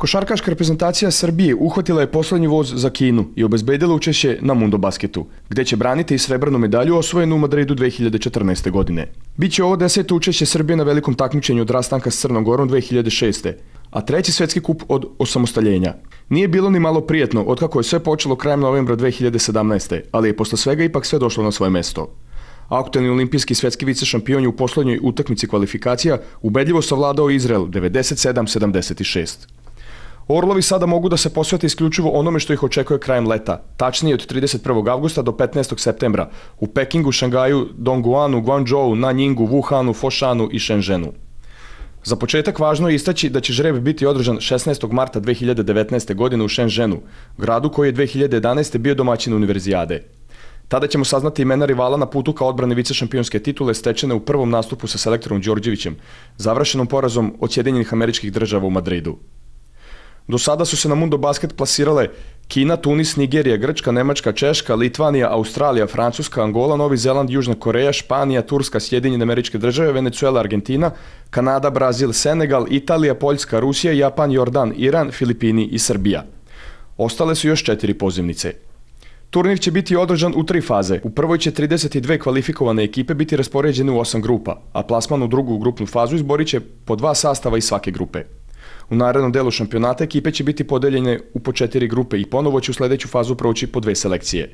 Košarkaška reprezentacija Srbije uhvatila je poslednji voz za Kinu i obezbedila učešće na Mundo Basketu, gde će braniti i srebrnu medalju osvojenu u Madridu 2014. godine. Biće ovo deseto učešće Srbije na velikom takmičenju od rastanka s Crnom Gorom 2006 a treći svetski kup od osamostaljenja. Nije bilo ni malo prijetno otkako je sve počelo krajem novembra 2017. ali je posle svega ipak sve došlo na svoje mesto. Aktualni olimpijski svetski vice šampion je u poslednjoj utakmici kvalifikacija ubedljivo savladao Izrael 97-76. Orlovi sada mogu da se posvete isključivo onome što ih očekuje krajem leta, tačnije od 31. avgusta do 15. septembra, u Pekingu, Šangaju, Dongguanu, Guangzhou, Nanjingu, Wuhanu, Foshanu i Shenzhenu. Za početak važno je istaći da će žreb biti održan 16. marta 2019. godine u Shenzhenu, gradu koji je 2011. bio domaćin univerzijade. Tada ćemo saznati imena rivala na putu ka odbrane vice šampionske titule stečene u prvom nastupu sa selektorom Đorđevićem, završenom porazom od Sjedinjenih američkih država u Madridu. Do sada su se na Mundo Basket plasirale Kina, Tunis, Nigerija, Grčka, Nemačka, Češka, Litvanija, Australija, Francuska, Angola, Novi Zeland, Južna Koreja, Španija, Turska, Sjedinjene američke države, Venecuela, Argentina, Kanada, Brazil, Senegal, Italija, Poljska, Rusija, Japan, Jordan, Iran, Filipini i Srbija. Ostale su još četiri pozivnice. Turnir će biti održan u tri faze. U prvoj će 32 kvalifikovane ekipe biti raspoređene u osam grupa, a plasman u drugu grupnu fazu izborit će po dva sastava iz svake grupe. U narednom delu šampionata ekipe će biti podeljene u po četiri grupe i ponovo će u sledeću fazu proći po dve selekcije.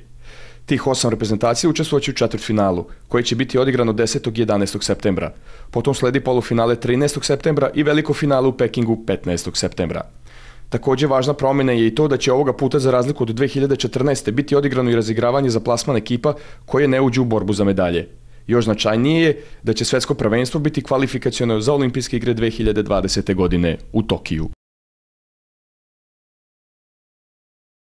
Tih osam reprezentacija učestvoće u četvrtfinalu, koji će biti odigrano 10. i 11. septembra. Potom sledi polufinale 13. septembra i veliko finale u Pekingu 15. septembra. Takođe važna promena je i to da će ovoga puta za razliku od 2014. biti odigrano i razigravanje za plasman ekipa koje ne uđu u borbu za medalje. Još značajnije je da će svetsko prvenstvo biti kvalifikacijeno za olimpijske igre 2020. godine u Tokiju.